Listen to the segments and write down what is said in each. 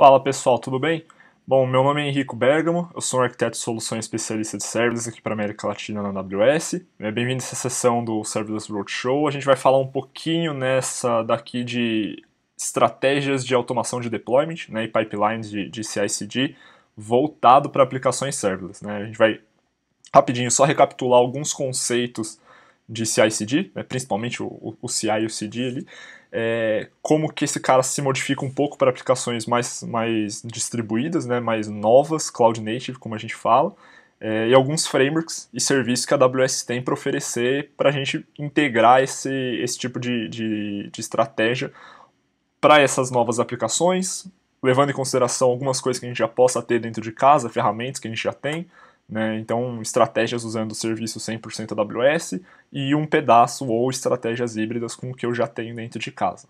Fala pessoal, tudo bem? Bom, meu nome é Henrico Bergamo, eu sou um arquiteto de soluções especialista de serverless aqui para a América Latina na AWS. É, bem-vindo a essa sessão do Serverless Roadshow. A gente vai falar um pouquinho nessa daqui de estratégias de automação de deployment né, e pipelines de, de CI/CD voltado para aplicações serverless. Né? A gente vai rapidinho só recapitular alguns conceitos de CI/CD, né, principalmente o, o CI e o CD ali é, como que esse cara se modifica um pouco para aplicações mais, mais distribuídas, né, mais novas, cloud native, como a gente fala, é, e alguns frameworks e serviços que a AWS tem para oferecer para a gente integrar esse, esse tipo de, de, de estratégia para essas novas aplicações, levando em consideração algumas coisas que a gente já possa ter dentro de casa, ferramentas que a gente já tem, né? Então, estratégias usando o serviço 100% AWS e um pedaço ou estratégias híbridas com o que eu já tenho dentro de casa.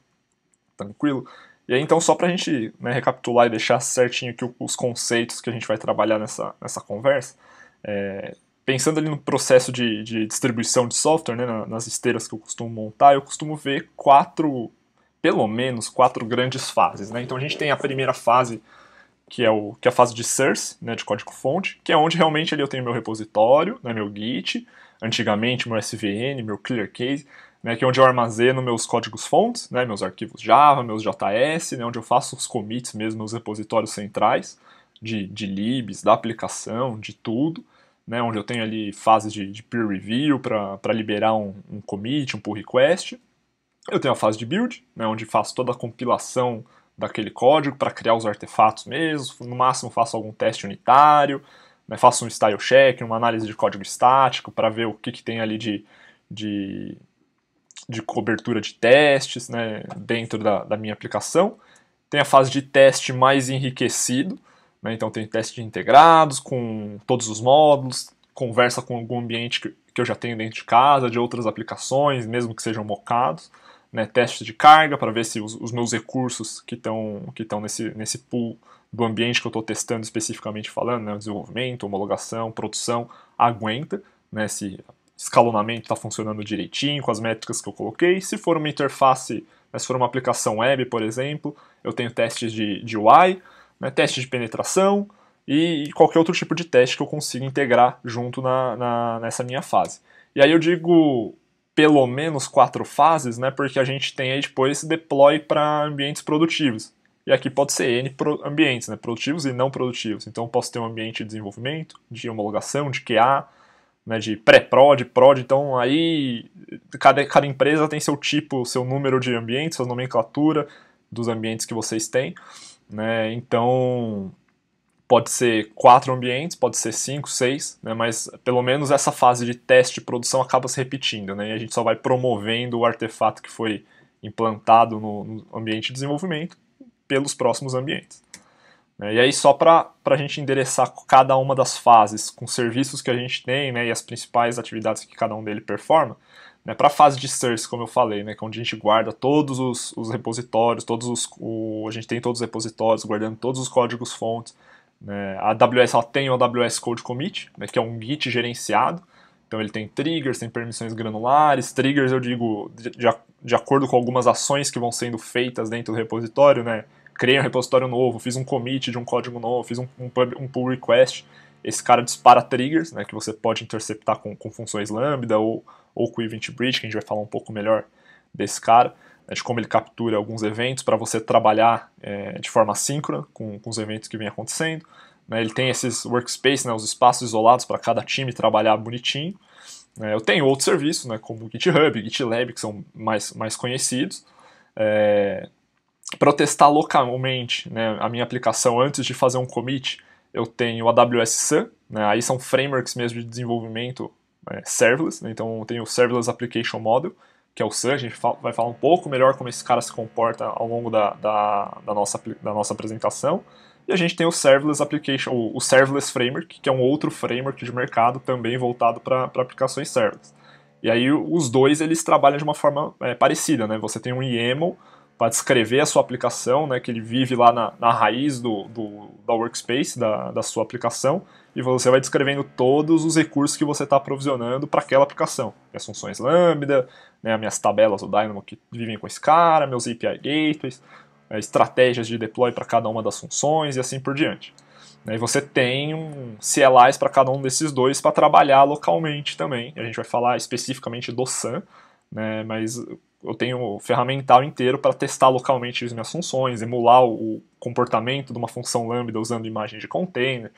Tranquilo? E aí, então, só para a gente né, recapitular e deixar certinho aqui os conceitos que a gente vai trabalhar nessa, nessa conversa, é, pensando ali no processo de, de distribuição de software, né, nas esteiras que eu costumo montar, eu costumo ver quatro, pelo menos, quatro grandes fases. Né? Então, a gente tem a primeira fase que é, o, que é a fase de source, né, de código-fonte, que é onde realmente ali eu tenho meu repositório, né, meu Git, antigamente meu SVN, meu ClearCase, né, que é onde eu armazeno meus códigos-fontes, né, meus arquivos Java, meus JS, né, onde eu faço os commits mesmo, meus repositórios centrais de, de libs, da aplicação, de tudo, né, onde eu tenho ali fases de, de peer review para liberar um, um commit, um pull request. Eu tenho a fase de build, né, onde faço toda a compilação daquele código para criar os artefatos mesmo, no máximo faço algum teste unitário, né, faço um style check, uma análise de código estático para ver o que, que tem ali de, de, de cobertura de testes né, dentro da, da, minha aplicação. Tem a fase de teste mais enriquecido, né, então tem teste integrados com todos os módulos, conversa com algum ambiente que, que eu já tenho dentro de casa, de outras aplicações, mesmo que sejam mocados né, teste de carga para ver se os, os meus recursos que estão que nesse, nesse pool do ambiente que eu estou testando especificamente falando, né, desenvolvimento, homologação, produção, aguenta, né, se escalonamento está funcionando direitinho com as métricas que eu coloquei. Se for uma interface, né, se for uma aplicação web, por exemplo, eu tenho testes de, de UI, né, de penetração e, e, qualquer outro tipo de teste que eu consiga integrar junto na, na, nessa minha fase. E aí eu digo pelo menos quatro fases, né? Porque a gente tem aí depois tipo, deploy para ambientes produtivos. E aqui pode ser N ambientes, né? Produtivos e não produtivos. Então posso ter um ambiente de desenvolvimento, de homologação, de QA, né? de pré-prod, de prod. Então aí cada, cada empresa tem seu tipo, seu número de ambientes, sua nomenclatura dos ambientes que vocês têm. Né? Então pode ser quatro ambientes, pode ser cinco, seis, né? mas pelo menos essa fase de teste e produção acaba se repetindo, né? e a gente só vai promovendo o artefato que foi implantado no, no ambiente de desenvolvimento pelos próximos ambientes. Né. E aí, só para a gente endereçar cada uma das fases com serviços que a gente tem né, e as principais atividades que cada um dele performa, né, para a fase de search, como eu falei, né, que é onde a gente guarda todos os, os repositórios, todos os, o, a gente tem todos os repositórios, guardando todos os códigos fontes, né? A AWS ela tem o AWS Code Commit, né, que é um Git gerenciado. Então ele tem triggers, tem permissões granulares. Triggers, eu digo, de, de acordo com algumas ações que vão sendo feitas dentro do repositório, né? Criei um repositório novo, fiz um commit de um código novo, fiz um, um, pub, um pull request. Esse cara dispara triggers, né, que você pode interceptar com, com funções Lambda ou, ou com Event Bridge, que a gente vai falar um pouco melhor desse cara. É de como ele captura alguns eventos para você trabalhar é, de forma síncrona com, com, os eventos que vem acontecendo. Né? Ele tem esses workspaces, né, os espaços isolados para cada time trabalhar bonitinho. É, eu tenho outros serviços, né, como GitHub, GitLab, que são mais, mais conhecidos. É, para eu testar localmente né, a minha aplicação antes de fazer um commit, eu tenho o AWS Sun, né, aí são frameworks mesmo de desenvolvimento é, serverless, né, então eu tenho o Serverless Application Model, que é o Sun, a gente vai falar um pouco melhor como esse cara se comporta ao longo da, da, da nossa, da nossa apresentação. E a gente tem o Serverless Application, o, o Serverless Framework, que é um outro framework de mercado também voltado para aplicações serverless. E aí os dois eles trabalham de uma forma é, parecida, né? Você tem um YAML para descrever a sua aplicação, né, que ele vive lá na, na raiz do, do, da workspace, da, da sua aplicação, e você vai descrevendo todos os recursos que você está aprovisionando para aquela aplicação. Minhas funções Lambda, né, minhas tabelas do Dynamo que vivem com esse cara, meus API gateways, né, estratégias de deploy para cada uma das funções e assim por diante. Né, e você tem um CLIs para cada um desses dois para trabalhar localmente também. A gente vai falar especificamente do Sun, né, mas eu tenho ferramental inteiro para testar localmente as minhas funções, emular o comportamento de uma função lambda usando imagens de container,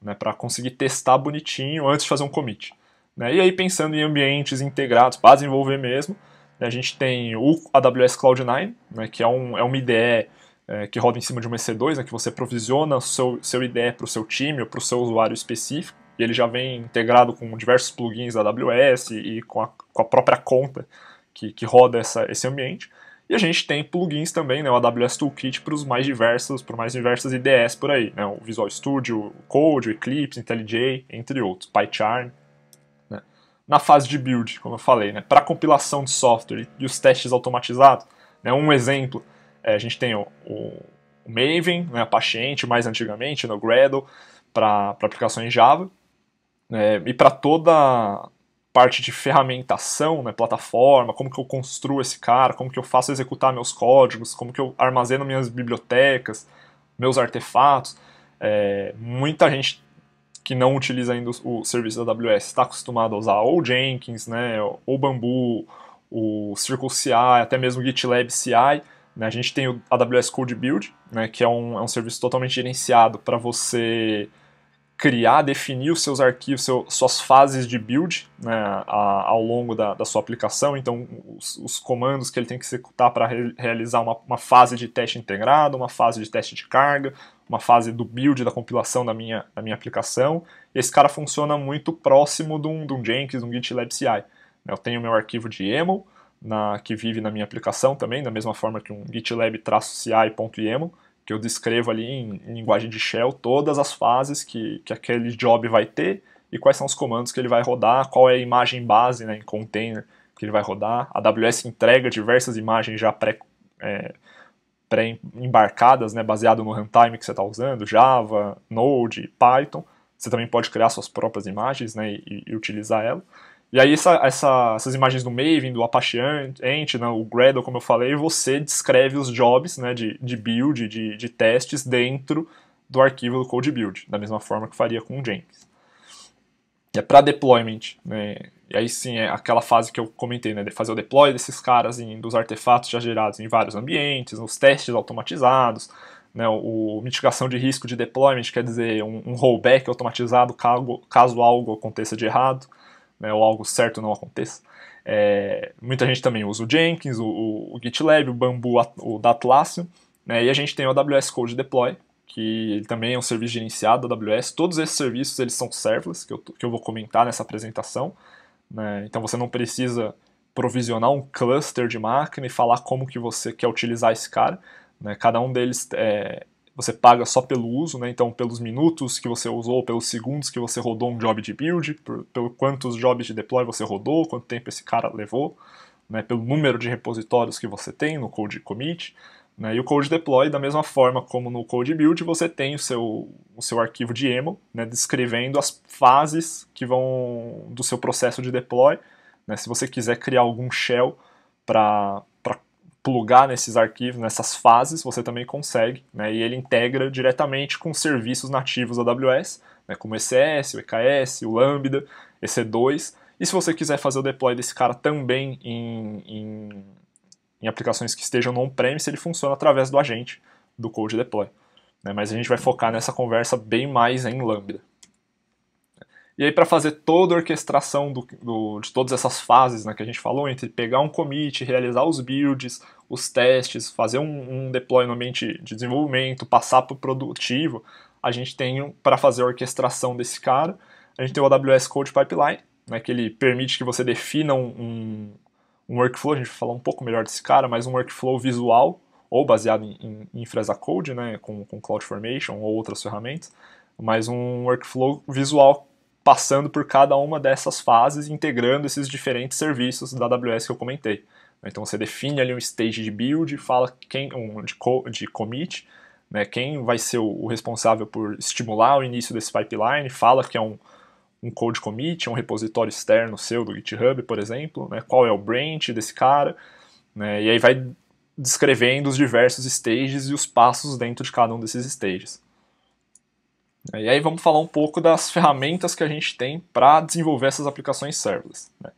né, para conseguir testar bonitinho antes de fazer um commit. Né? E aí pensando em ambientes integrados para desenvolver mesmo, né, a gente tem o AWS Cloud9, né, que é, um, é uma IDE é, que roda em cima de uma EC2, né, que você provisiona seu, seu IDE para o seu time ou para o seu usuário específico, e ele já vem integrado com diversos plugins da AWS e, e com, a, com a própria conta que, que roda essa, esse ambiente. E a gente tem plugins também, né, o AWS Toolkit para os mais diversos, para mais diversas IDEs por aí, né, o Visual Studio, o Code, o Eclipse, IntelliJ, entre outros, PyCharm. Né. Na fase de build, como eu falei, né, para compilação de software e os testes automatizados, né, um exemplo, é, a gente tem o, o Maven, né, Paciente, mais antigamente, no né, Gradle, para aplicações Java, é, e para toda parte de ferramentação, né, plataforma, como que eu construo esse cara, como que eu faço executar meus códigos, como que eu armazeno minhas bibliotecas, meus artefatos. É, muita gente que não utiliza ainda o, o serviço da AWS está acostumado a usar ou Jenkins, né, ou Bamboo, o CircleCI, até mesmo GitLab CI. Né, a gente tem o AWS Code Build, né, que é um, é um serviço totalmente gerenciado para você criar, definir os seus arquivos, seu, suas fases de build né, a, ao longo da, da, sua aplicação. Então, os, os, comandos que ele tem que executar para re, realizar uma, uma, fase de teste integrado, uma fase de teste de carga, uma fase do build, da compilação da minha, da minha aplicação. Esse cara funciona muito próximo de um, de um Jenkins, de um GitLab CI. Né, eu tenho meu arquivo de YAML, na, que vive na minha aplicação também, da mesma forma que um GitLab-CI.YAML que eu descrevo ali em, em, linguagem de shell todas as fases que, que aquele job vai ter e quais são os comandos que ele vai rodar, qual é a imagem base né, em container que ele vai rodar. A AWS entrega diversas imagens já pré, é, pré embarcadas, né, baseado no runtime que você está usando, Java, Node, Python. Você também pode criar suas próprias imagens né, e, e utilizar elas. E aí essa, essa, essas imagens do Maven, do Apache Ant, né, o Gradle, como eu falei, você descreve os jobs né, de, de build, de, de testes dentro do arquivo do code build, da mesma forma que faria com o Jenkins. É para deployment, né, e aí sim é aquela fase que eu comentei, né, de fazer o deploy desses caras, em, dos artefatos já gerados em vários ambientes, os testes automatizados, né, o, mitigação de risco de deployment, quer dizer, um, um rollback automatizado caso, caso algo aconteça de errado né, ou algo certo não aconteça. É, muita gente também usa o Jenkins, o, o, o GitLab, o Bamboo, o da Atlassian, né, e a gente tem o AWS Code Deploy, que ele também é um serviço gerenciado da AWS. Todos esses serviços eles são serverless, que eu, que eu vou comentar nessa apresentação. Né, então você não precisa provisionar um cluster de máquina e falar como que você quer utilizar esse cara. Né, cada um deles é, você paga só pelo uso, né? então pelos minutos que você usou, pelos segundos que você rodou um job de build, por, pelo quantos jobs de deploy você rodou, quanto tempo esse cara levou, né? pelo número de repositórios que você tem no code commit. Né? E o code deploy, da mesma forma como no code build, você tem o seu, o seu arquivo de YAML né? descrevendo as fases que vão do seu processo de deploy. Né? Se você quiser criar algum shell para plugar nesses arquivos, nessas fases, você também consegue, né? e ele integra diretamente com serviços nativos AWS, né? como o ECS, o EKS, o Lambda, EC2, e se você quiser fazer o deploy desse cara também em, em, em aplicações que estejam on-premise, ele funciona através do agente do Code Deploy. Né? Mas a gente vai focar nessa conversa bem mais em Lambda. E aí, para fazer toda a orquestração do, do, de todas essas fases né, que a gente falou, entre pegar um commit, realizar os builds, os testes, fazer um, um deploy no ambiente de desenvolvimento, passar para o produtivo, a gente tem, para fazer a orquestração desse cara, a gente tem o AWS Code Pipeline, né, que ele permite que você defina um, um, workflow, a gente vai falar um pouco melhor desse cara, mas um workflow visual, ou baseado em, em, Fresa Code, né, com, com CloudFormation ou outras ferramentas, mas um workflow visual passando por cada uma dessas fases, integrando esses diferentes serviços da AWS que eu comentei. Né? Então você define ali um stage de build, fala quem um de, co, de commit, né, quem vai ser o, o, responsável por estimular o início desse pipeline, fala que é um, um code commit, um repositório externo seu do GitHub, por exemplo, né, qual é o branch desse cara, né, e aí vai descrevendo os diversos stages e os passos dentro de cada um desses stages. Né? E aí vamos falar um pouco das ferramentas que a gente tem para desenvolver essas aplicações serverless. Né?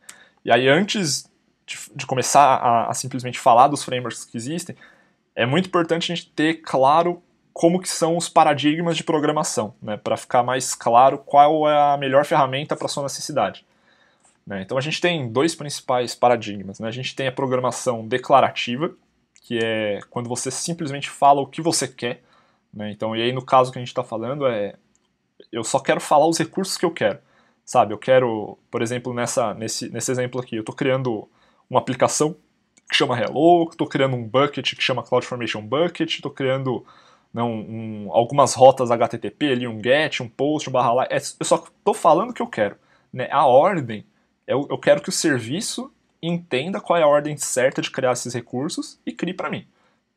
E aí antes de, de começar a, a, simplesmente falar dos frameworks que existem, é muito importante a gente ter claro como que são os paradigmas de programação, né? para ficar mais claro qual é a melhor ferramenta para sua necessidade. Né? Então a gente tem dois principais paradigmas. Né? A gente tem a programação declarativa, que é quando você simplesmente fala o que você quer, né? Então, e aí no caso que a gente está falando é, eu só quero falar os recursos que eu quero, sabe? Eu quero, por exemplo, nessa, nesse, nesse exemplo aqui, eu estou criando uma aplicação que chama Hello, estou criando um bucket que chama CloudFormation Bucket, estou criando né, um, algumas rotas HTTP ali, um get, um post, um barra lá, é, eu só estou falando o que eu quero. Né? A ordem, eu, eu quero que o serviço entenda qual é a ordem certa de criar esses recursos e crie para mim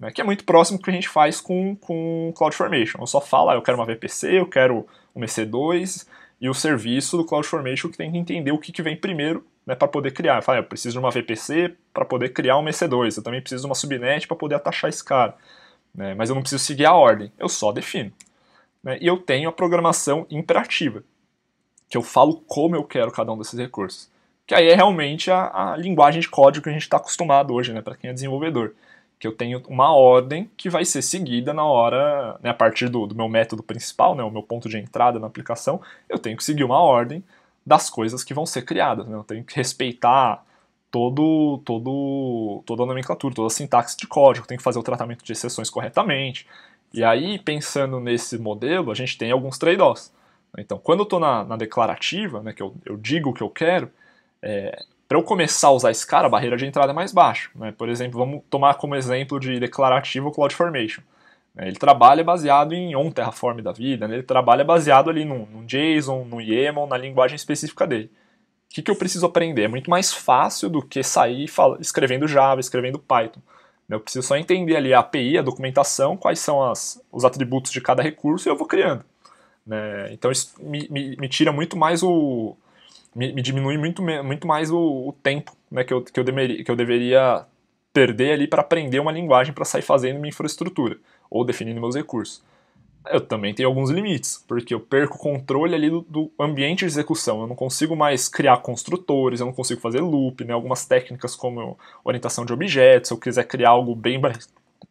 né, que é muito próximo do que a gente faz com, com CloudFormation. Eu só falo, ah, eu quero uma VPC, eu quero uma EC2, e o serviço do CloudFormation que tem que entender o que, que vem primeiro né, para poder criar. Eu, falo, ah, eu preciso de uma VPC para poder criar uma EC2, eu também preciso de uma subnet para poder atachar esse cara. Né, mas eu não preciso seguir a ordem, eu só defino. Né, e eu tenho a programação imperativa, que eu falo como eu quero cada um desses recursos. Que aí é realmente a, a linguagem de código que a gente está acostumado hoje, né, para quem é desenvolvedor que eu tenho uma ordem que vai ser seguida na hora, né, a partir do, do meu método principal, né, o meu ponto de entrada na aplicação, eu tenho que seguir uma ordem das coisas que vão ser criadas. Né, eu tenho que respeitar todo, todo, toda a nomenclatura, toda a sintaxe de código, Tenho que fazer o tratamento de exceções corretamente. E aí, pensando nesse modelo, a gente tem alguns trade-offs. Então, quando eu estou na, na, declarativa, né, que eu, eu, digo o que eu quero, é, para eu começar a usar esse cara, a barreira de entrada é mais baixa. Né? Por exemplo, vamos tomar como exemplo de declarativo o CloudFormation. Né? Ele trabalha baseado em um Terraform da vida, né? ele trabalha baseado ali num, num JSON, no YAML, na linguagem específica dele. O que, que eu preciso aprender? É muito mais fácil do que sair fala, escrevendo Java, escrevendo Python. Né? Eu preciso só entender ali a API, a documentação, quais são as, os atributos de cada recurso e eu vou criando. Né? Então isso me, me, me tira muito mais o, me, me diminui muito, muito mais o, o tempo né, que, eu, que, eu deveria, que eu deveria perder ali para aprender uma linguagem para sair fazendo minha infraestrutura ou definindo meus recursos. Eu também tenho alguns limites, porque eu perco o controle ali do, do ambiente de execução. Eu não consigo mais criar construtores, eu não consigo fazer loop, né? Algumas técnicas como orientação de objetos, se eu quiser criar algo bem mais,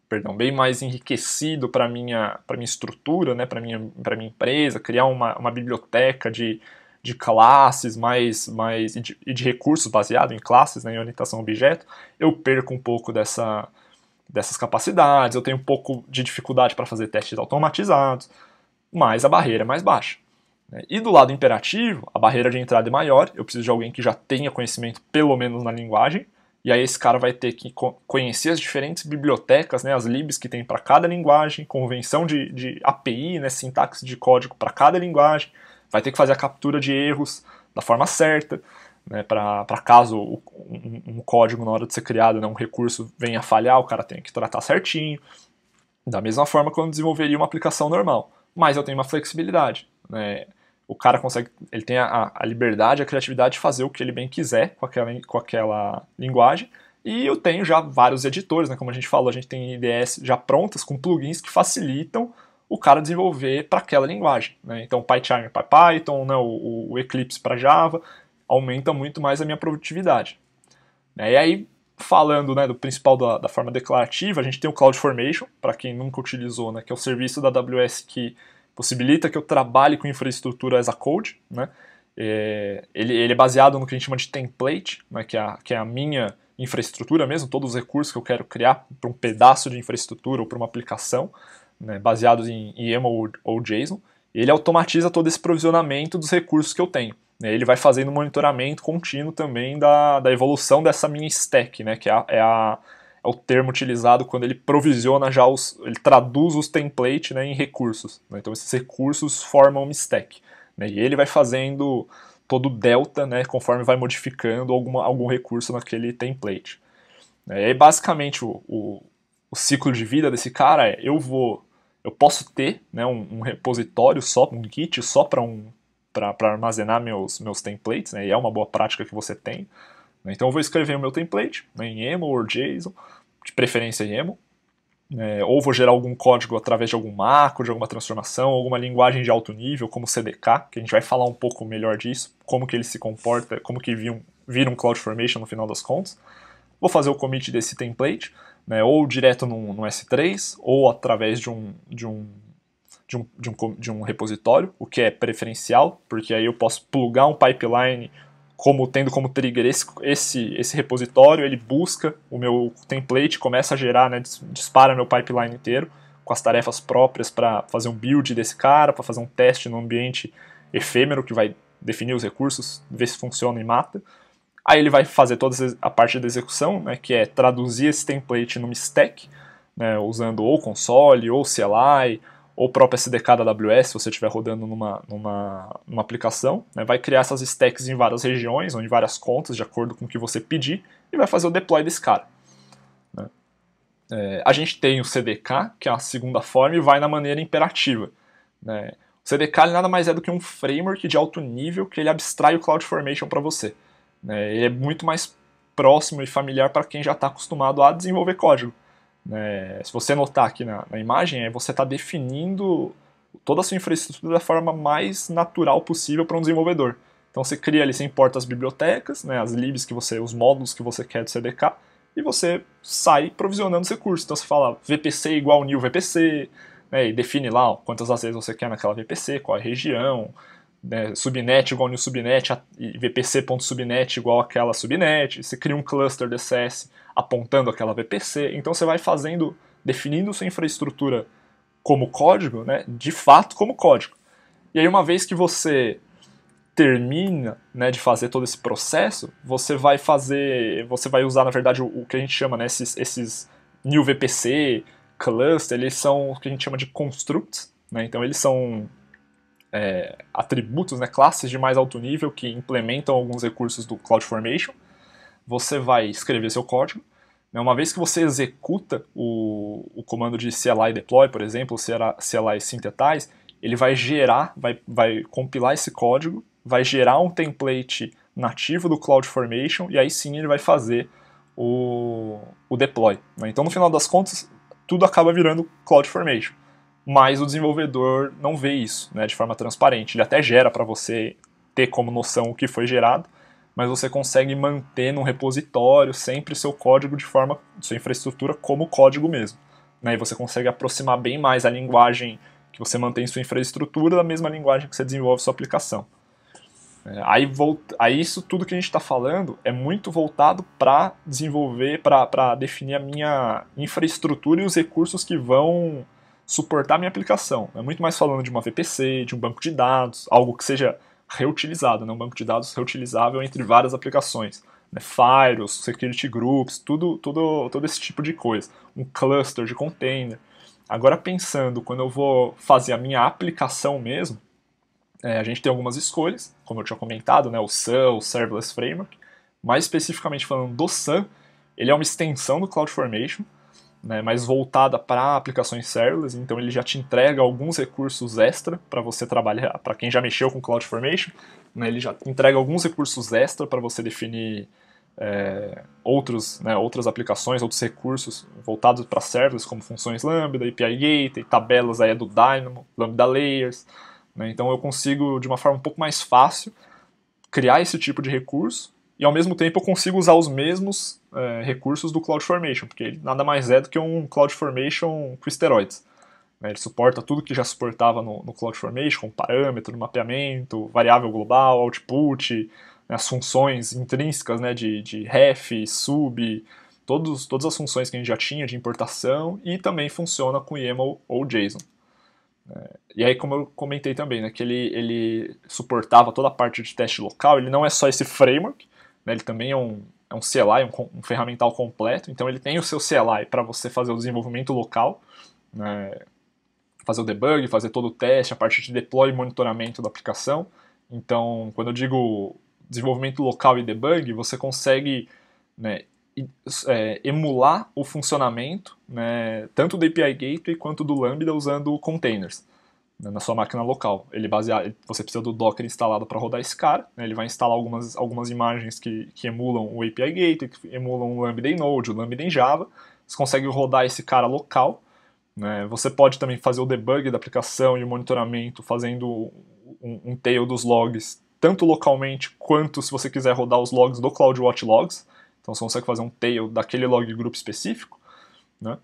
perdão, bem mais enriquecido para minha para minha estrutura, né? Para minha para minha empresa, criar uma, uma biblioteca de de classes, mais, mais e de, e de recursos baseado em classes, né, em orientação a objeto, eu perco um pouco dessa, dessas capacidades, eu tenho um pouco de dificuldade para fazer testes automatizados, mas a barreira é mais baixa. Né. E do lado imperativo, a barreira de entrada é maior, eu preciso de alguém que já tenha conhecimento pelo menos na linguagem, e aí esse cara vai ter que conhecer as diferentes bibliotecas, né, as libs que tem para cada linguagem, convenção de, de API, né, sintaxe de código para cada linguagem vai ter que fazer a captura de erros da forma certa, né, para caso um, um, código na hora de ser criado, né, um recurso venha a falhar, o cara tem que tratar certinho, da mesma forma que eu desenvolveria uma aplicação normal, mas eu tenho uma flexibilidade, né, o cara consegue, ele tem a, a liberdade, a criatividade de fazer o que ele bem quiser com aquela, com aquela linguagem, e eu tenho já vários editores, né, como a gente falou, a gente tem IDS já prontas com plugins que facilitam o cara desenvolver para aquela linguagem. Né? Então, PyCharm é para Python, né? o, o Eclipse para Java, aumenta muito mais a minha produtividade. Né? E aí, falando né, do principal da, da, forma declarativa, a gente tem o CloudFormation, para quem nunca utilizou, né, que é o serviço da AWS que possibilita que eu trabalhe com infraestrutura as a code. Né? É, ele, ele, é baseado no que a gente chama de template, né, que, é a, que é a minha infraestrutura mesmo, todos os recursos que eu quero criar para um pedaço de infraestrutura ou para uma aplicação né, baseados em, YAML ou, ou JSON, ele automatiza todo esse provisionamento dos recursos que eu tenho. Né, ele vai fazendo monitoramento contínuo também da, da evolução dessa minha stack, né, que é, a, é, a, é o termo utilizado quando ele provisiona já os. ele traduz os templates né, em recursos. Né, então esses recursos formam uma stack. Né, e ele vai fazendo todo o delta, né, conforme vai modificando alguma, algum recurso naquele template. Né? E aí, basicamente, o, o, o ciclo de vida desse cara é: eu vou eu posso ter né, um, um repositório só, um kit só para um, armazenar meus, meus templates, né, e é uma boa prática que você tem. Né. Então eu vou escrever o meu template né, em YAML ou JSON, de preferência YAML, é, né, ou vou gerar algum código através de algum macro, de alguma transformação, alguma linguagem de alto nível, como CDK, que a gente vai falar um pouco melhor disso, como que ele se comporta, como que vira um CloudFormation no final das contas. Vou fazer o commit desse template, né, ou direto no, no S3, ou através de um, de um de um, de um, de um, repositório, o que é preferencial, porque aí eu posso plugar um pipeline como tendo como trigger esse, esse, esse repositório, ele busca o meu template, começa a gerar, né, dispara meu pipeline inteiro com as tarefas próprias para fazer um build desse cara, para fazer um teste no ambiente efêmero que vai definir os recursos, ver se funciona e mata. Aí ele vai fazer toda a parte da execução, né, que é traduzir esse template numa stack, né, usando ou console, ou CLI, ou próprio SDK da AWS, se você estiver rodando numa, numa, numa aplicação. Né, vai criar essas stacks em várias regiões ou em várias contas, de acordo com o que você pedir, e vai fazer o deploy desse cara. Né. É, a gente tem o CDK, que é a segunda forma, e vai na maneira imperativa. Né. O CDK nada mais é do que um framework de alto nível que ele abstrai o CloudFormation para você. Né? Ele é muito mais próximo e familiar para quem já está acostumado a desenvolver código. Né? Se você notar aqui na, na imagem, é você está definindo toda a sua infraestrutura da forma mais natural possível para um desenvolvedor. Então você cria ali, você importa as bibliotecas, né, as libs que você, os módulos que você quer do CDK, e você sai provisionando os recursos. Então você fala VPC igual new VPC, né, e define lá ó, quantas vezes você quer naquela VPC, qual é a região, né, subnet igual new subnet, vpc.subnet igual aquela subnet, você cria um cluster DCS apontando aquela VPC, então você vai fazendo, definindo sua infraestrutura como código, né, de fato como código. E aí uma vez que você termina né, de fazer todo esse processo, você vai fazer, você vai usar na verdade o, o que a gente chama, né, esses, esses new VPC, cluster, eles são o que a gente chama de constructs, né, então eles são é, atributos, né, classes de mais alto nível que implementam alguns recursos do CloudFormation. Você vai escrever seu código. Né, uma vez que você executa o, o comando de CLI deploy, por exemplo, CLI synthetize, ele vai gerar, vai, vai compilar esse código, vai gerar um template nativo do CloudFormation e aí sim ele vai fazer o, o deploy. Né? Então, no final das contas, tudo acaba virando CloudFormation mas o desenvolvedor não vê isso né, de forma transparente. Ele até gera para você ter como noção o que foi gerado, mas você consegue manter num repositório sempre seu código de forma, sua infraestrutura como código mesmo. Né, e você consegue aproximar bem mais a linguagem que você mantém sua infraestrutura da mesma linguagem que você desenvolve sua aplicação. É, aí, aí isso tudo que a gente está falando é muito voltado para desenvolver, para definir a minha infraestrutura e os recursos que vão suportar minha aplicação. É muito mais falando de uma VPC, de um banco de dados, algo que seja reutilizado, né? um banco de dados reutilizável entre várias aplicações. Né? Firewalls, security groups, tudo, tudo, todo esse tipo de coisa. Um cluster de container. Agora pensando, quando eu vou fazer a minha aplicação mesmo, é, a gente tem algumas escolhas, como eu tinha comentado, né? o Sun, o Serverless Framework. Mais especificamente falando do Sun, ele é uma extensão do CloudFormation, né, mais voltada para aplicações serverless, então ele já te entrega alguns recursos extra para você trabalhar, para quem já mexeu com CloudFormation, né, ele já entrega alguns recursos extra para você definir é, outros, né, outras aplicações, outros recursos voltados para serverless, como funções Lambda, API Gateway, tabelas aí do Dynamo, Lambda Layers, né, então eu consigo, de uma forma um pouco mais fácil, criar esse tipo de recurso e ao mesmo tempo eu consigo usar os mesmos é, recursos do CloudFormation, porque ele nada mais é do que um CloudFormation com esteroides. Né? Ele suporta tudo que já suportava no, no CloudFormation, parâmetro, mapeamento, variável global, output, né, as funções intrínsecas né, de, de ref, sub, todos, todas as funções que a gente já tinha de importação e também funciona com YAML ou JSON. É, e aí, como eu comentei também, né, que ele, ele suportava toda a parte de teste local, ele não é só esse framework, né, ele também é um, é um CLI, é um, um ferramental completo. Então ele tem o seu CLI para você fazer o desenvolvimento local, né, fazer o debug, fazer todo o teste, a parte de deploy e monitoramento da aplicação. Então, quando eu digo desenvolvimento local e debug, você consegue né, é, emular o funcionamento né, tanto do API Gateway quanto do Lambda usando containers. Né, na sua máquina local. Ele basear, você precisa do Docker instalado para rodar esse cara. Né? Ele vai instalar algumas, algumas imagens que, que emulam o API Gate, que emulam o Lambda em Node, o Lambda em Java. Você consegue rodar esse cara local. Né? Você pode também fazer o debug da aplicação e o monitoramento fazendo um, um tail dos logs, tanto localmente quanto se você quiser rodar os logs do CloudWatch Logs. Então você consegue fazer um tail daquele log group específico. Né?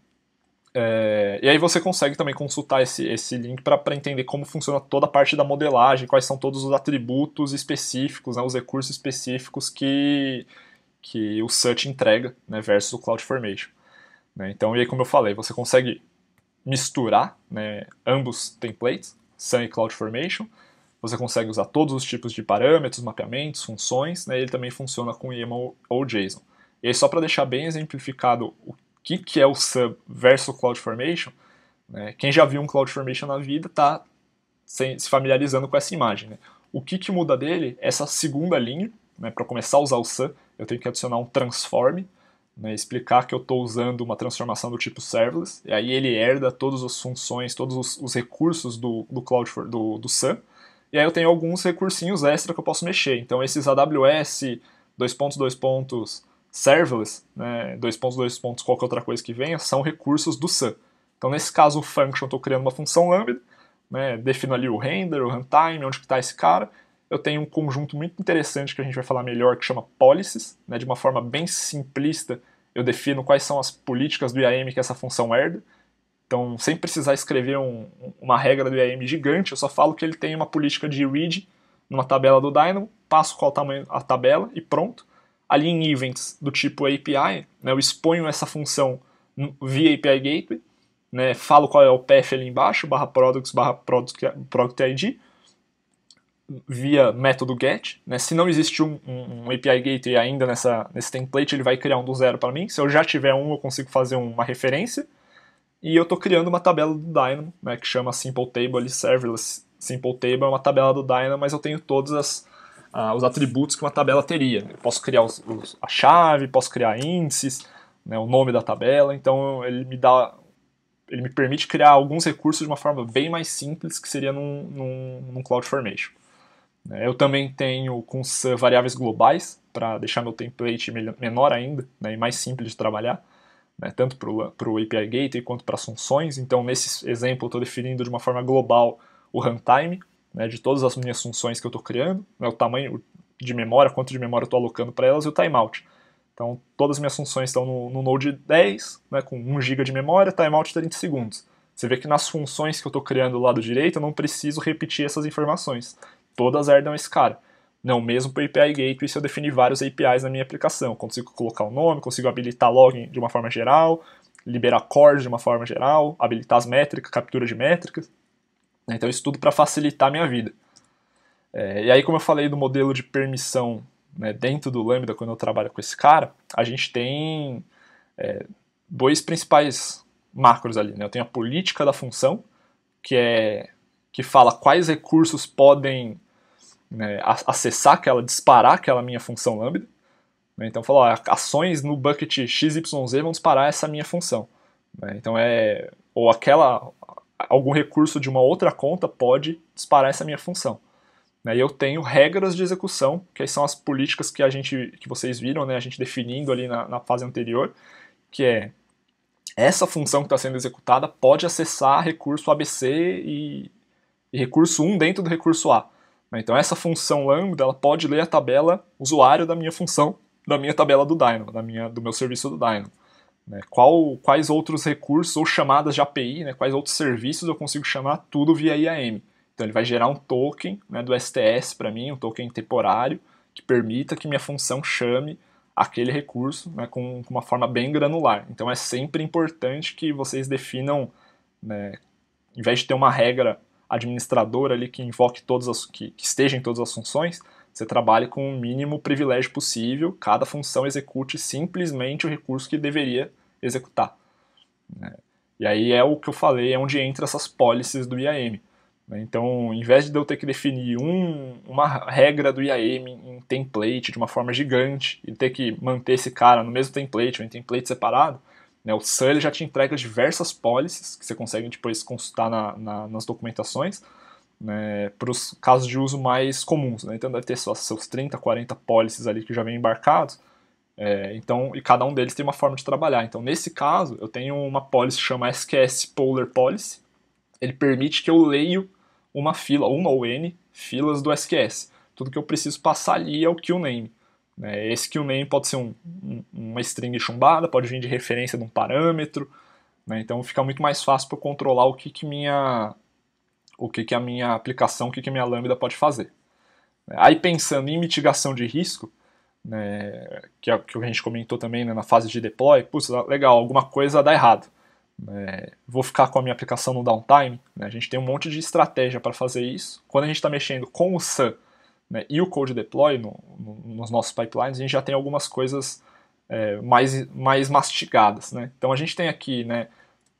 É, e aí você consegue também consultar esse, esse link para entender como funciona toda a parte da modelagem, quais são todos os atributos específicos, né, os recursos específicos que, que o Search entrega né, versus o CloudFormation. Né, então, e aí como eu falei, você consegue misturar né, ambos templates, Sun e CloudFormation, você consegue usar todos os tipos de parâmetros, mapeamentos, funções, né, ele também funciona com YAML ou JSON. E aí só para deixar bem exemplificado o que, que é o sub versus o CloudFormation, né, quem já viu um CloudFormation na vida está se familiarizando com essa imagem. Né. O que, que muda dele? Essa segunda linha, né, para começar a usar o sub, eu tenho que adicionar um transform, né, explicar que eu estou usando uma transformação do tipo serverless, e aí ele herda todas as funções, todos os, os recursos do, do Cloud for, do, do e aí eu tenho alguns recursinhos extra que eu posso mexer. Então esses AWS, dois pontos, dois pontos, serverless, né, dois pontos, dois pontos, qualquer outra coisa que venha, são recursos do Sun. Então, nesse caso, o function, estou criando uma função lambda, né, defino ali o render, o runtime, onde está esse cara. Eu tenho um conjunto muito interessante que a gente vai falar melhor, que chama policies. Né, de uma forma bem simplista, eu defino quais são as políticas do IAM que essa função herda. Então, sem precisar escrever um, uma regra do IAM gigante, eu só falo que ele tem uma política de read numa tabela do Dynamo, passo qual tamanho a tabela e pronto ali em events do tipo API, né, eu exponho essa função via API Gateway, né, falo qual é o path ali embaixo, barra products, barra product, ID, via método get. Né, se não existe um, um, um, API Gateway ainda nessa, nesse template, ele vai criar um do zero para mim. Se eu já tiver um, eu consigo fazer uma referência. E eu estou criando uma tabela do Dynamo, né, que chama Simple Table ali, Serverless Simple Table, é uma tabela do Dynamo, mas eu tenho todas as ah, os atributos que uma tabela teria. Eu posso criar os, os, a chave, posso criar índices, né, o nome da tabela, então ele me dá ele me permite criar alguns recursos de uma forma bem mais simples que seria num, num, num CloudFormation. Né, eu também tenho com variáveis globais para deixar meu template menor ainda né, e mais simples de trabalhar, né, tanto para o API Gateway quanto para as funções. Então, nesse exemplo, eu estou definindo de uma forma global o runtime, né, de todas as minhas funções que eu estou criando, né, o tamanho de memória, quanto de memória eu estou alocando para elas e o timeout. Então, todas as minhas funções estão no, no Node 10, né, com 1 GB de memória, timeout 30 segundos. Você vê que nas funções que eu estou criando do lado direito, eu não preciso repetir essas informações. Todas herdam esse cara. Não, né, mesmo para o API Gateway, se eu definir vários APIs na minha aplicação, consigo colocar o nome, consigo habilitar login de uma forma geral, liberar cores de uma forma geral, habilitar as métricas, captura de métricas. Né? Então, isso tudo para facilitar a minha vida. É, e aí, como eu falei do modelo de permissão né, dentro do Lambda, quando eu trabalho com esse cara, a gente tem é, dois principais macros ali. Né? Eu tenho a política da função, que é que fala quais recursos podem né, acessar aquela, disparar aquela minha função lambda. Né? Então, fala, ações no bucket XYZ vão disparar essa minha função. Né? Então, é ou aquela algum recurso de uma outra conta pode disparar essa minha função. Né? E eu tenho regras de execução, que são as políticas que a gente, que vocês viram, né? a gente definindo ali na, na fase anterior, que é essa função que está sendo executada pode acessar recurso ABC e, e recurso 1 dentro do recurso A. Né? Então essa função lambda ela pode ler a tabela usuário da minha função, da minha tabela do Dynamo, da minha, do meu serviço do Dynamo. Né? Qual, quais outros recursos ou chamadas de API, né? quais outros serviços eu consigo chamar tudo via IAM. Então ele vai gerar um token né, do STS para mim, um token temporário, que permita que minha função chame aquele recurso né, com, com, uma forma bem granular. Então é sempre importante que vocês definam, né, em vez de ter uma regra administradora ali que invoque todas as, que, que esteja em todas as funções, você trabalhe com o mínimo privilégio possível, cada função execute simplesmente o recurso que deveria executar. Né? E aí é o que eu falei, é onde entra essas policies do IAM. Né? Então, em vez de eu ter que definir um, uma regra do IAM em template de uma forma gigante e ter que manter esse cara no mesmo template ou em template separado, né? o Sun já te entrega diversas policies que você consegue depois consultar na, na, nas documentações. Né, para os casos de uso mais comuns. Né? Então deve ter só seus 30, 40 policies ali que já vem embarcados, é, então, e cada um deles tem uma forma de trabalhar. Então, nesse caso, eu tenho uma policy que chama SQS Polar Policy. Ele permite que eu leio uma fila, uma ou N filas do SQS. Tudo que eu preciso passar ali é o QName. Né? Esse QName pode ser um, um, uma string chumbada, pode vir de referência de um parâmetro. Né? Então, fica muito mais fácil para eu controlar o que, que minha o que, que a minha aplicação, o que, que a minha lambda pode fazer. Aí pensando em mitigação de risco, né, que, é, que a gente comentou também né, na fase de deploy, putz, ah, legal, alguma coisa dá errado. Né, vou ficar com a minha aplicação no downtime. Né, a gente tem um monte de estratégia para fazer isso. Quando a gente está mexendo com o SAN né, e o code deploy no, no, nos nossos pipelines, a gente já tem algumas coisas é, mais, mais mastigadas. Né. Então a gente tem aqui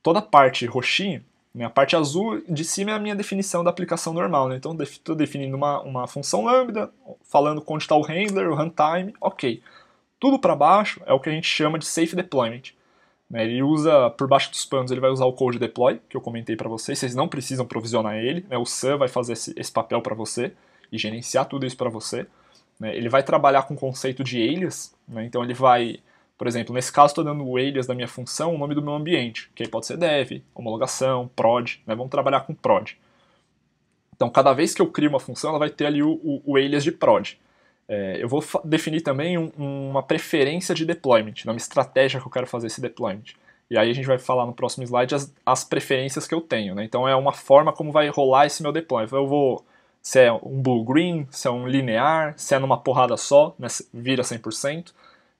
toda a parte roxinha, a parte azul de cima é a minha definição da aplicação normal. Então estou definindo uma, uma função lambda, falando onde está o handler, o runtime, ok. Tudo para baixo é o que a gente chama de safe deployment. Né? Ele usa, por baixo dos panos, ele vai usar o code deploy, que eu comentei para vocês, vocês não precisam provisionar ele, né? o Sun vai fazer esse, papel para você e gerenciar tudo isso para você. Né? Ele vai trabalhar com o conceito de alias, então ele vai, por exemplo, nesse caso estou dando o alias da minha função, o nome do meu ambiente, que aí pode ser dev, homologação, prod, vamos trabalhar com prod. Então, cada vez que eu crio uma função, ela vai ter ali o, o, o alias de prod. É, eu vou definir também um, uma preferência de deployment, né, uma estratégia que eu quero fazer esse deployment. E aí a gente vai falar no próximo slide as, as preferências que eu tenho. Né? Então é uma forma como vai rolar esse meu deploy. Eu vou, se é um blue-green, se é um linear, se é numa porrada só, né, vira 100%.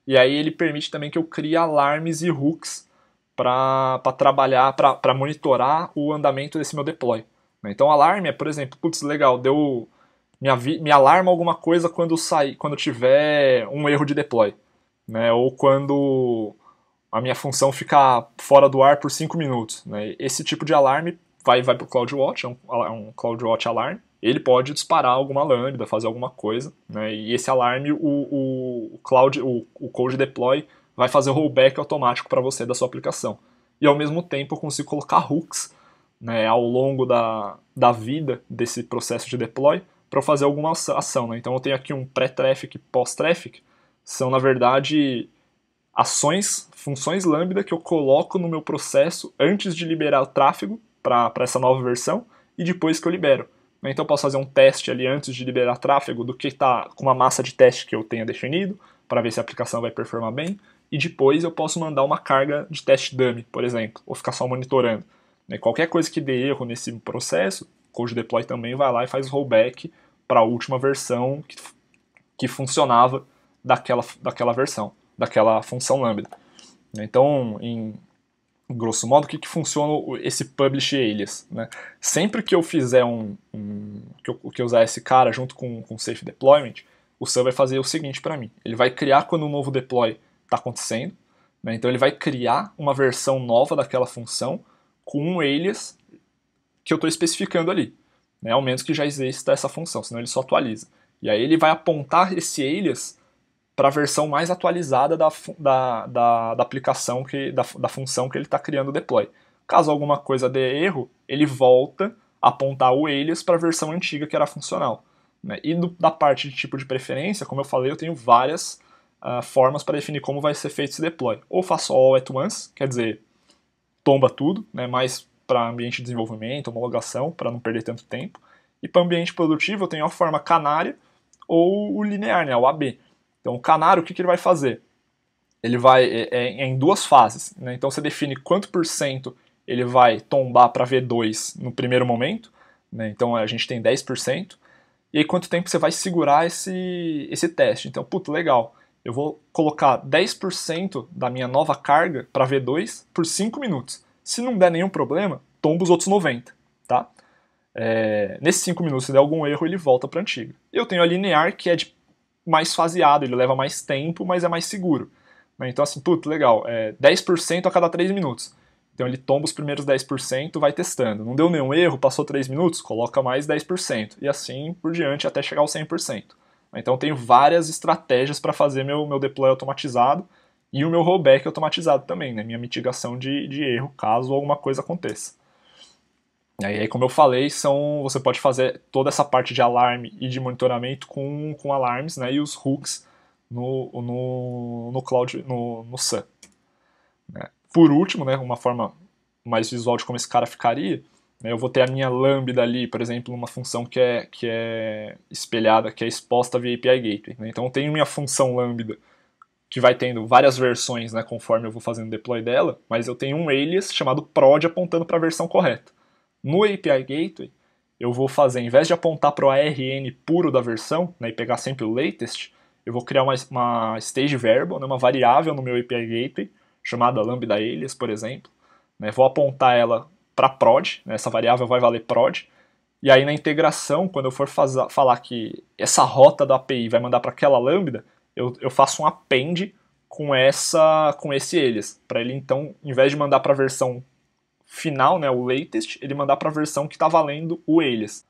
E aí ele permite também que eu crie alarmes e hooks para trabalhar, para monitorar o andamento desse meu deploy. Né? Então, alarme é, por exemplo, putz, legal, deu. Me, avi... me alarma alguma coisa quando sair, quando tiver um erro de deploy. Né? Ou quando a minha função ficar fora do ar por 5 minutos. Né? Esse tipo de alarme vai, vai para o CloudWatch, é um, é um CloudWatch alarme. Ele pode disparar alguma lambda, fazer alguma coisa. Né? E esse alarme, o, o, o cloud, o, o code deploy vai fazer o rollback automático para você da sua aplicação. E ao mesmo tempo eu consigo colocar hooks né, ao longo da, da vida desse processo de deploy para fazer alguma ação. Né? Então eu tenho aqui um pré-traffic e pós-traffic, são na verdade ações, funções Lambda que eu coloco no meu processo antes de liberar o tráfego para essa nova versão e depois que eu libero. Né? Então eu posso fazer um teste ali antes de liberar tráfego do que está com uma massa de teste que eu tenha definido para ver se a aplicação vai performar bem e depois eu posso mandar uma carga de teste dummy, por exemplo, ou ficar só monitorando. Né? Qualquer coisa que dê erro nesse processo, Code Deploy também vai lá e faz rollback para a última versão que, que funcionava daquela, daquela versão, daquela função lambda. Né? Então, em grosso modo, o que, que funciona esse publish alias? Né? Sempre que eu fizer um, um que, eu, que, eu, usar esse cara junto com, com safe deployment, o Sam vai fazer o seguinte para mim: ele vai criar quando um novo deploy está acontecendo, né? então ele vai criar uma versão nova daquela função com um alias que eu estou especificando ali, né, ao menos que já exista essa função, senão ele só atualiza. E aí ele vai apontar esse alias para a versão mais atualizada da, da, da, da aplicação, que, da, da função que ele está criando o deploy. Caso alguma coisa dê erro, ele volta a apontar o alias para a versão antiga que era funcional. Né? E do, da parte de tipo de preferência, como eu falei, eu tenho várias uh, formas para definir como vai ser feito esse deploy. Ou faço all at once, quer dizer, tomba tudo, né, mais para ambiente de desenvolvimento, homologação, para não perder tanto tempo. E para ambiente produtivo eu tenho a forma canária ou o linear, né, o AB. Então o canário, o que, que ele vai fazer? Ele vai é, é, é em duas fases. Né, então você define quanto por cento ele vai tombar para V2 no primeiro momento, né, então a gente tem 10%, e aí quanto tempo você vai segurar esse, esse teste. Então, puto, legal. Eu vou colocar 10% da minha nova carga para V2 por 5 minutos. Se não der nenhum problema, tomba os outros 90, tá? É, nesses 5 minutos, se der algum erro, ele volta para antigo. antiga. Eu tenho a linear, que é de mais faseado, ele leva mais tempo, mas é mais seguro. Né? Então, assim, putz, legal, é 10% a cada 3 minutos. Então ele tomba os primeiros 10%, vai testando. Não deu nenhum erro, passou 3 minutos, coloca mais 10%. E assim por diante até chegar ao 100%. Então eu tenho várias estratégias para fazer meu, meu deploy automatizado e o meu rollback automatizado também, né? minha mitigação de, de erro caso alguma coisa aconteça. E aí, como eu falei, são, você pode fazer toda essa parte de alarme e de monitoramento com, com alarmes né? e os hooks no, no, no cloud, no, no SAN. Né? Por último, né? uma forma mais visual de como esse cara ficaria, né, eu vou ter a minha lambda ali, por exemplo, uma função que é, que é espelhada, que é exposta via API Gateway. Né? Então eu tenho minha função lambda, que vai tendo várias versões né, conforme eu vou fazendo o deploy dela, mas eu tenho um alias chamado prod apontando para a versão correta. No API Gateway, eu vou fazer, em vez de apontar para o ARN puro da versão, né, e pegar sempre o latest, eu vou criar uma, uma stage verbal, né, uma variável no meu API Gateway, chamada lambda alias, por exemplo. Né, vou apontar ela para prod, né? essa variável vai valer prod, e aí na integração, quando eu for falar que essa rota da API vai mandar para aquela lambda, eu, eu faço um append com essa com esse eles, para ele então, em vez de mandar para a versão final, né, o latest, ele mandar para a versão que está valendo o eles.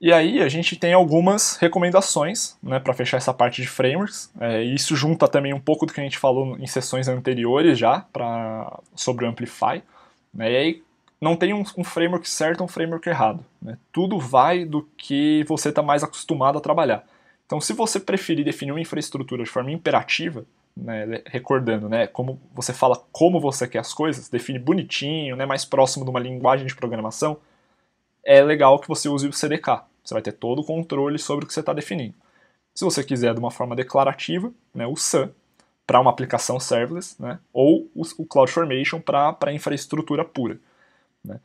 E aí a gente tem algumas recomendações né, para fechar essa parte de frameworks. É, isso junta também um pouco do que a gente falou em sessões anteriores já pra, sobre o Amplify. Né, e aí não tem um, um framework certo ou um framework errado. Né? Tudo vai do que você está mais acostumado a trabalhar. Então, se você preferir definir uma infraestrutura de forma imperativa, né, recordando, né, como você fala como você quer as coisas, define bonitinho, né, mais próximo de uma linguagem de programação, é legal que você use o CDK. Você vai ter todo o controle sobre o que você está definindo. Se você quiser de uma forma declarativa, né, o SAN para uma aplicação serverless, né, ou o CloudFormation para infraestrutura pura. Né?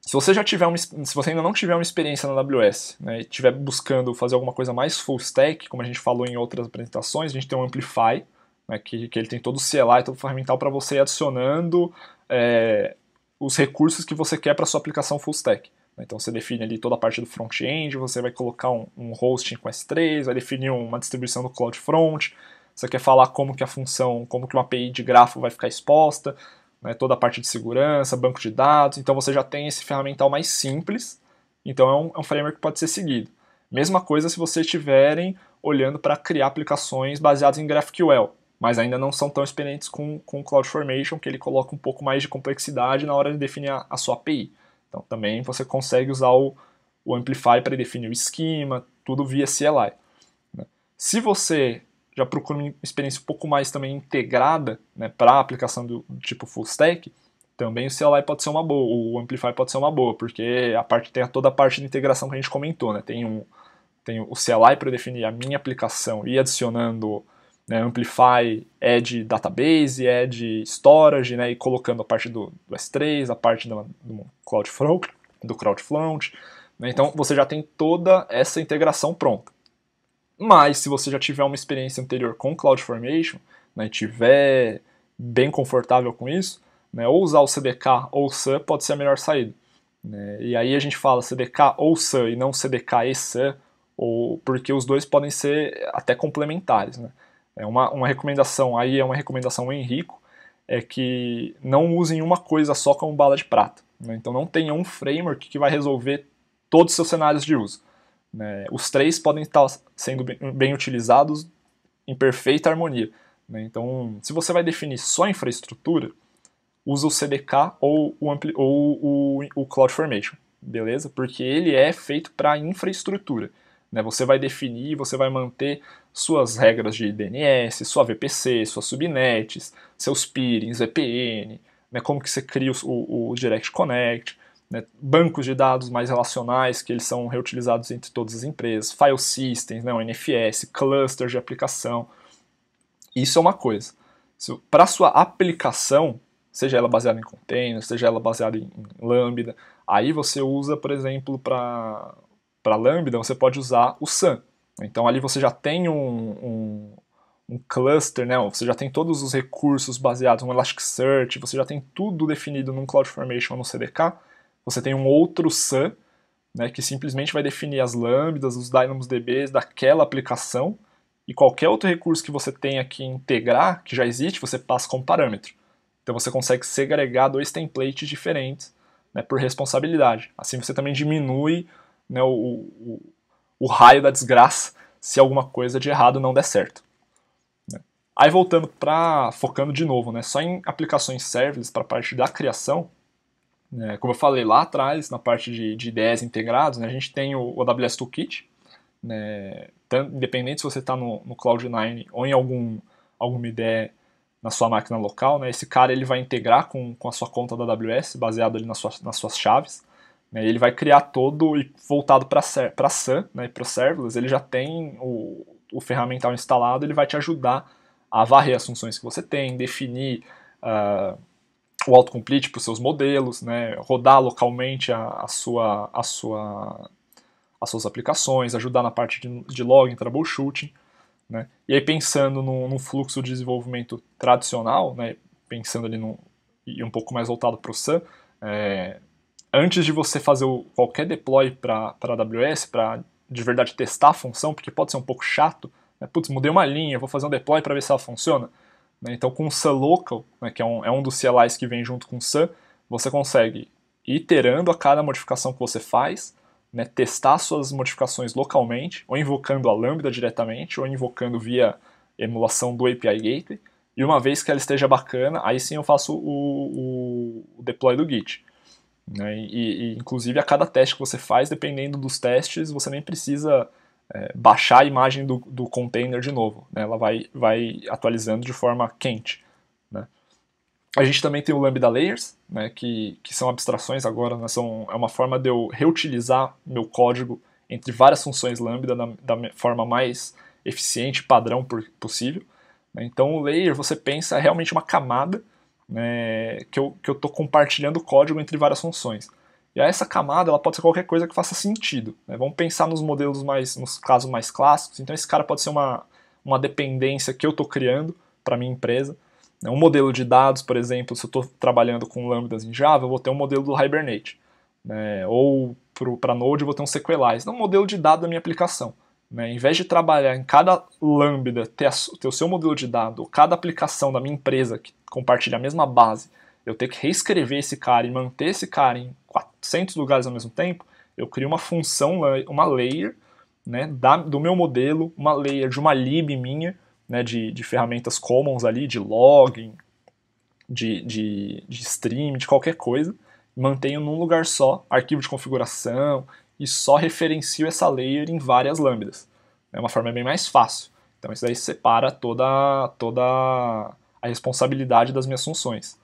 Se você já tiver uma, se você ainda não tiver uma experiência na AWS né, e estiver buscando fazer alguma coisa mais full stack, como a gente falou em outras apresentações, a gente tem um Amplify, né, que, que ele tem todo o CLI, todo o ferramental para você ir adicionando é, os recursos que você quer para sua aplicação full stack. Né? Então você define ali toda a parte do front-end, você vai colocar um, um, hosting com S3, vai definir uma distribuição do CloudFront, você quer falar como que a função, como que uma API de grafo vai ficar exposta, né, toda a parte de segurança, banco de dados, então você já tem esse ferramental mais simples, então é um, é um framework que pode ser seguido. Mesma coisa se vocês estiverem olhando para criar aplicações baseadas em GraphQL, mas ainda não são tão experientes com, com CloudFormation, que ele coloca um pouco mais de complexidade na hora de definir a, a sua API. Então também você consegue usar o, o Amplify para definir o esquema, tudo via CLI. Né. Se você já procura uma experiência um pouco mais também integrada né, para a aplicação do tipo full stack, também o CLI pode ser uma boa, o Amplify pode ser uma boa, porque a parte tem toda a parte de integração que a gente comentou, né? Tem, um, tem o CLI para definir a minha aplicação e adicionando né, Amplify é de database, é de storage, né, e colocando a parte do, do S3, a parte do, do CloudFront, do CloudFront. Né, então você já tem toda essa integração pronta. Mas se você já tiver uma experiência anterior com CloudFormation, né, tiver bem confortável com isso, né, ou usar o CDK ou o SAN pode ser a melhor saída. Né? E aí a gente fala CDK ou SAN e não CDK e SAN, ou, porque os dois podem ser até complementares. Né? É uma, uma recomendação, aí é uma recomendação Henrico, é que não usem uma coisa só como bala de prata. Né? Então não tenha um framework que vai resolver todos os seus cenários de uso. Né? Os três podem estar sendo bem, utilizados em perfeita harmonia. Né? Então, se você vai definir só a infraestrutura, usa o CDK ou o, ampli ou o, o CloudFormation, beleza? Porque ele é feito para infraestrutura. Né? Você vai definir, você vai manter suas regras de DNS, sua VPC, suas subnets, seus peerings, VPN, né? como que você cria o, o Direct Connect, né, bancos de dados mais relacionais, que eles são reutilizados entre todas as empresas, file systems, né, um NFS, clusters de aplicação. Isso é uma coisa. Para sua aplicação, seja ela baseada em containers, seja ela baseada em, Lambda, aí você usa, por exemplo, para Lambda, você pode usar o Sun. Então ali você já tem um, um um cluster, né? Você já tem todos os recursos baseados no Elasticsearch, você já tem tudo definido num CloudFormation ou no CDK, você tem um outro SAN, né, que simplesmente vai definir as lambdas, os DynamoDBs daquela aplicação, e qualquer outro recurso que você tenha que integrar, que já existe, você passa como parâmetro. Então você consegue segregar dois templates diferentes né, por responsabilidade. Assim você também diminui né, o, o, o, raio da desgraça se alguma coisa de errado não der certo. Né. Aí voltando para, focando de novo, né, só em aplicações serverless para a parte da criação, né? como eu falei lá atrás, na parte de, de integradas né, a gente tem o, o AWS Toolkit, né, tanto, independente se você está no, no Cloud9 ou em algum, alguma ideia na sua máquina local, né, esse cara ele vai integrar com, com a sua conta da AWS, baseado ali nas suas, nas suas chaves, né, ele vai criar todo e voltado para a SAN né, e para o serverless, ele já tem o, o ferramental instalado, ele vai te ajudar a varrer as funções que você tem, definir uh, o autocomplete para os seus modelos, né, rodar localmente a, a, sua, a sua, as suas aplicações, ajudar na parte de, de login, troubleshooting. Né? E aí pensando no, no, fluxo de desenvolvimento tradicional, né, pensando ali no, e um pouco mais voltado para o Sun, é, antes de você fazer o, qualquer deploy para AWS, para de verdade testar a função, porque pode ser um pouco chato, né? putz, mudei uma linha, vou fazer um deploy para ver se ela funciona. Né? Então com o SunLocal, né, que é um, é um dos CLIs que vem junto com o Sun, você consegue iterando a cada modificação que você faz, né, testar suas modificações localmente, ou invocando a Lambda diretamente, ou invocando via emulação do API Gateway, e uma vez que ela esteja bacana, aí sim eu faço o, o deploy do Git. Né? E, e, inclusive, a cada teste que você faz, dependendo dos testes, você nem precisa é, baixar a imagem do, do container de novo. Né? Ela vai, vai atualizando de forma quente. Né? A gente também tem o Lambda Layers, né, que, que são abstrações agora, né, são, é uma forma de eu reutilizar meu código entre várias funções Lambda na, da forma mais eficiente, padrão por, possível. Né? Então, o layer, você pensa, é realmente uma camada né, que eu estou que eu compartilhando código entre várias funções. E essa camada ela pode ser qualquer coisa que faça sentido. Né? Vamos pensar nos modelos mais, nos casos mais clássicos. Então esse cara pode ser uma, uma dependência que eu estou criando para minha empresa. Né? Um modelo de dados, por exemplo, se eu estou trabalhando com lambdas em Java, eu vou ter um modelo do Hibernate. Né? Ou para Node eu vou ter um SQLize. É um modelo de dado da minha aplicação. Né? Em vez de trabalhar em cada lambda, ter, a, ter o seu modelo de dado, cada aplicação da minha empresa que compartilha a mesma base, eu ter que reescrever esse cara e manter esse cara em 800 lugares ao mesmo tempo, eu crio uma função, uma layer né, da, do meu modelo, uma layer de uma lib minha, né, de, de ferramentas commons ali, de login, de, de, de stream, de qualquer coisa, mantenho num lugar só, arquivo de configuração, e só referencio essa layer em várias lambdas. É uma forma bem mais fácil. Então isso daí separa toda, toda a responsabilidade das minhas funções.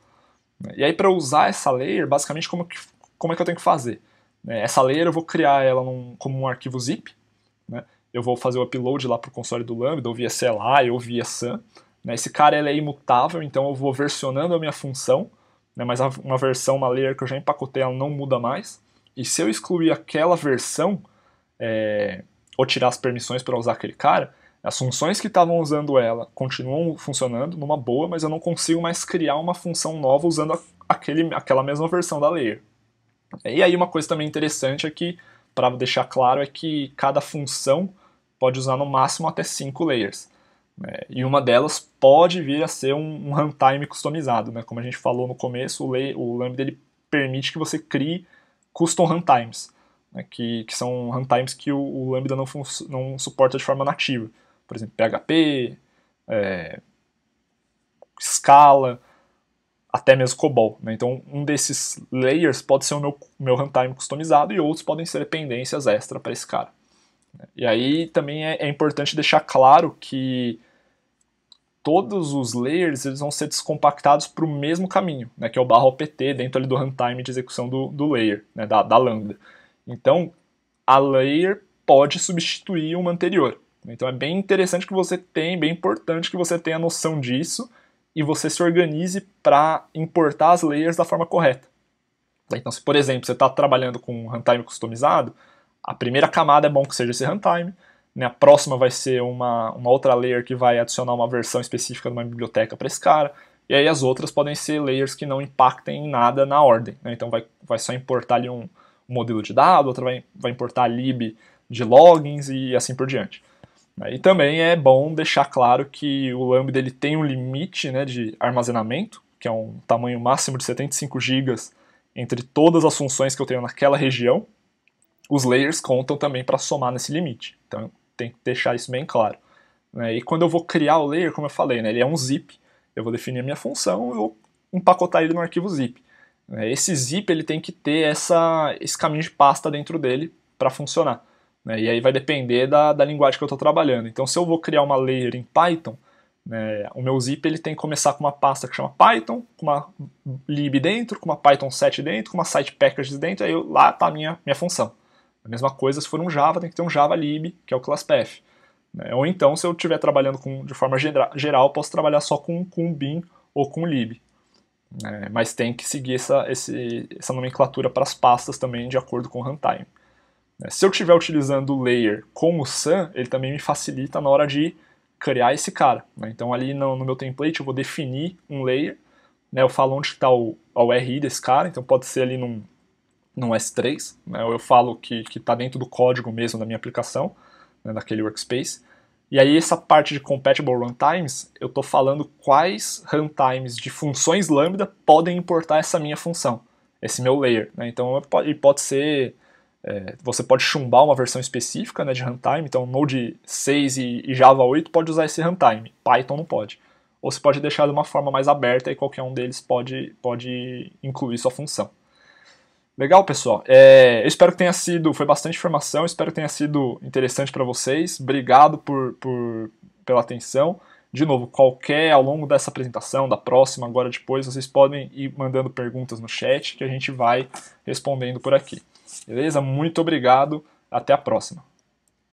E aí para usar essa layer, basicamente como que como é que eu tenho que fazer? Né, essa layer eu vou criar ela num, como um arquivo zip, né? eu vou fazer o upload lá para o console do Lambda, ou via CLI, ou via SAN. Né? Esse cara ele é imutável, então eu vou versionando a minha função, né? mas uma versão, uma layer que eu já empacotei, ela não muda mais. E se eu excluir aquela versão, é, ou tirar as permissões para usar aquele cara, as funções que estavam usando ela continuam funcionando numa boa, mas eu não consigo mais criar uma função nova usando aquele, aquela mesma versão da layer. E aí uma coisa também interessante é que, para deixar claro, é que cada função pode usar no máximo até cinco layers. Né? E uma delas pode vir a ser um, um runtime customizado. Né? Como a gente falou no começo, o, lay, o Lambda ele permite que você crie custom runtimes, né? que, que são runtimes que o, o Lambda não, não suporta de forma nativa. Por exemplo, PHP, é, Scala, até mesmo COBOL. Né? Então, um desses layers pode ser o meu, meu runtime customizado e outros podem ser dependências extra para esse cara. Né? E aí também é, é, importante deixar claro que todos os layers eles vão ser descompactados para o mesmo caminho, né? que é o barra OPT dentro ali do runtime de execução do, do layer, né? da, da lambda. Então, a layer pode substituir uma anterior. Então é bem interessante que você tenha, bem importante que você tenha a noção disso, e você se organize para importar as layers da forma correta. Então, se por exemplo você está trabalhando com um runtime customizado, a primeira camada é bom que seja esse runtime, né? a próxima vai ser uma, uma outra layer que vai adicionar uma versão específica de uma biblioteca para esse cara, e aí as outras podem ser layers que não impactem em nada na ordem. Né? Então vai, vai só importar ali um, um modelo de dado, outra vai, vai importar a lib de logins e assim por diante. E também é bom deixar claro que o Lambda ele tem um limite né, de armazenamento, que é um tamanho máximo de 75 GB entre todas as funções que eu tenho naquela região. Os layers contam também para somar nesse limite. Então tem que deixar isso bem claro. Né. E quando eu vou criar o layer, como eu falei, né, ele é um zip. Eu vou definir a minha função e vou empacotar ele no arquivo zip. Né. Esse zip ele tem que ter essa, esse caminho de pasta dentro dele para funcionar. Né? E aí vai depender da, da linguagem que eu estou trabalhando. Então, se eu vou criar uma layer em Python, né, o meu zip ele tem que começar com uma pasta que chama Python, com uma lib dentro, com uma Python 7 dentro, com uma site packages dentro, aí eu, lá está a minha, minha função. A mesma coisa se for um Java, tem que ter um Java lib, que é o class path. Né? Ou então, se eu estiver trabalhando com, de forma geral, posso trabalhar só com, com bin ou com lib. Né? Mas tem que seguir essa, esse, essa nomenclatura para as pastas também, de acordo com o runtime. Né? Se eu estiver utilizando o layer com o sun, ele também me facilita na hora de criar esse cara. Né? Então ali no, no, meu template eu vou definir um layer, né? eu falo onde está o, a URI desse cara, então pode ser ali num, num S3, né? ou eu falo que está dentro do código mesmo da minha aplicação, né? daquele workspace. E aí essa parte de compatible runtimes, eu estou falando quais runtimes de funções lambda podem importar essa minha função, esse meu layer. Né? Então ele pode ser é, você pode chumbar uma versão específica né, de runtime, então Node 6 e, e, Java 8 pode usar esse runtime, Python não pode. Ou você pode deixar de uma forma mais aberta e qualquer um deles pode, pode incluir sua função. Legal, pessoal? É, eu espero que tenha sido, foi bastante informação, espero que tenha sido interessante para vocês. Obrigado por, por, pela atenção. De novo, qualquer, ao longo dessa apresentação, da próxima, agora depois, vocês podem ir mandando perguntas no chat que a gente vai respondendo por aqui. Beleza? Muito obrigado. Até a próxima.